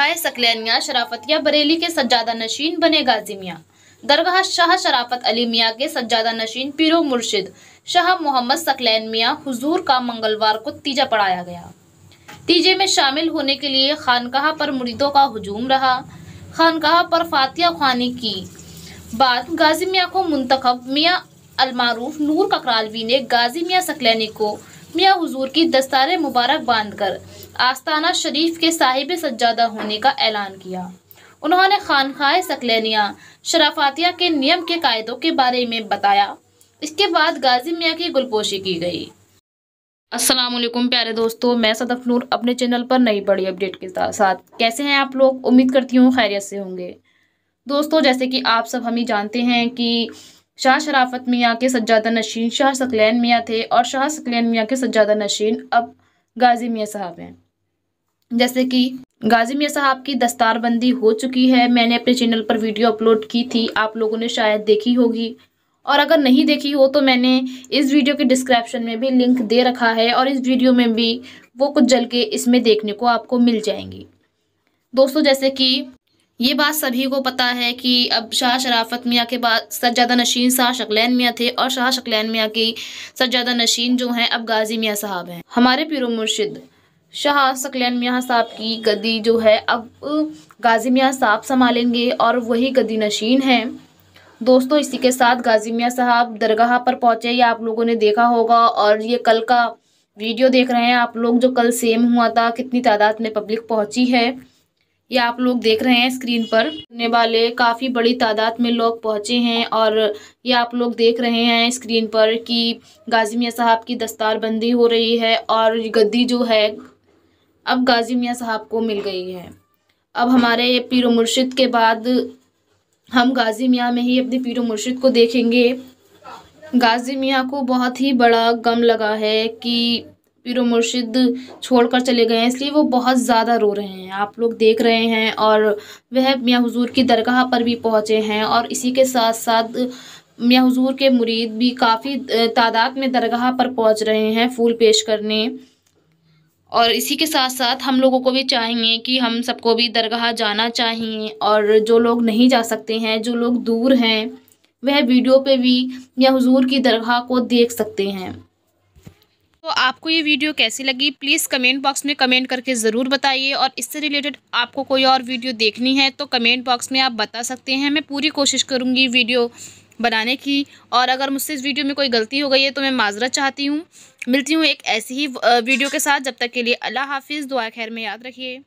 खाए सकलैनिया शराफतिया बरेली के सज्जादा नशीन बने गाजी मियाँ दरगाह शाह शराफत अली मियाँ के सज्जादा नशीन पीरो मुर्शिद शाह मोहम्मद सकलैन मियाँ हुजूर का मंगलवार को तीजा पढ़ाया गया तीजे में शामिल होने के लिए खानकाह पर मुरीदों का हजूम रहा खानकाह पर फातिया खानी की बाद गाजी मियाँ को मुंतखब मियाँ अलमारूफ नूर ककरालवी ने गाजी मियाँ सकलैनी को मियाँ हुजूर की दस्तार मुबारक बांधकर आस्ताना शरीफ के साहिब सज्जादा होने का ऐलान किया उन्होंने खानखा सकलैनिया शराफातिया के नियम के कायदों के बारे में बताया इसके बाद गाजी मियाँ की गुलपोशी की गई असलम प्यारे दोस्तों मैं सदफ नूर अपने चैनल पर नई बड़ी अपडेट के साथ कैसे हैं आप लोग उम्मीद करती हूँ खैरियत से होंगे दोस्तों जैसे कि आप सब हम ही जानते हैं कि शाह शराफत मियाँ के सज्जादा नशीन शाह सकलैन मियाँ थे और शाह सकलैन मियाँ के सज्जादा नशीन अब गाजी मियाँ साहब हैं जैसे कि गाजी मियाँ साहब की दस्तारबंदी हो चुकी है मैंने अपने चैनल पर वीडियो अपलोड की थी आप लोगों ने शायद देखी होगी और अगर नहीं देखी हो तो मैंने इस वीडियो के डिस्क्रिप्शन में भी लिंक दे रखा है और इस वीडियो में भी वो कुछ जल के इसमें देखने को आपको मिल जाएंगी दोस्तों जैसे कि ये बात सभी को पता है कि अब शाह शराफत मियाँ के बाद सज्जादा नशीन शाह शक्लैन मियाँ थे और शाह शक्लैन मियाँ की सज्जादा नशीन जो हैं अब गाजी मियाँ साहब हैं हमारे पीर मुर्शिद शाह शक्लैन मियाँ साहब की गदी जो है अब गाजी मियाँ साहब संभालेंगे और वही गदी नशीन हैं दोस्तों इसी के साथ गाजी मियाँ साहब दरगाह पर पहुँचे ये आप लोगों ने देखा होगा और ये कल का वीडियो देख रहे हैं आप लोग जो कल सेम हुआ था कितनी तादाद में पब्लिक पहुँची है ये आप लोग देख रहे हैं स्क्रीन पर सुनने वाले काफ़ी बड़ी तादाद में लोग पहुंचे हैं और ये आप लोग देख रहे हैं स्क्रीन पर कि गाजी मियाँ साहब की दस्तारबंदी हो रही है और गद्दी जो है अब गाजी मियाँ साहब को मिल गई है अब हमारे पीर मुर्शिद के बाद हम गाजी मियाँ में ही अपने पीर मुर्शिद को देखेंगे गाजी मियाँ को बहुत ही बड़ा गम लगा है कि पीर मुर्शिद छोड़कर चले गए हैं इसलिए वो बहुत ज़्यादा रो रहे हैं आप लोग देख रहे हैं और वह मियाँ हज़ूर की दरगाह पर भी पहुँचे हैं और इसी के साथ साथ मियाँ हजूर के मुरीद भी काफ़ी तादाद में दरगाह पर पहुँच रहे हैं फूल पेश करने और इसी के साथ साथ हम लोगों को भी चाहिए कि हम सबको भी दरगाह जाना चाहिए और जो लोग नहीं जा सकते हैं जो लोग दूर हैं वह वीडियो पे भी या हुजूर की दरगाह को देख सकते हैं तो आपको ये वीडियो कैसी लगी प्लीज़ कमेंट बॉक्स में कमेंट करके ज़रूर बताइए और इससे रिलेटेड आपको कोई और वीडियो देखनी है तो कमेंट बॉक्स में आप बता सकते हैं मैं पूरी कोशिश करूँगी वीडियो बनाने की और अगर मुझसे इस वीडियो में कोई गलती हो गई है तो मैं माजरत चाहती हूँ मिलती हूँ एक ऐसी ही वीडियो के साथ जब तक के लिए अल्लाह हाफिज़ दुआ खैर में याद रखिए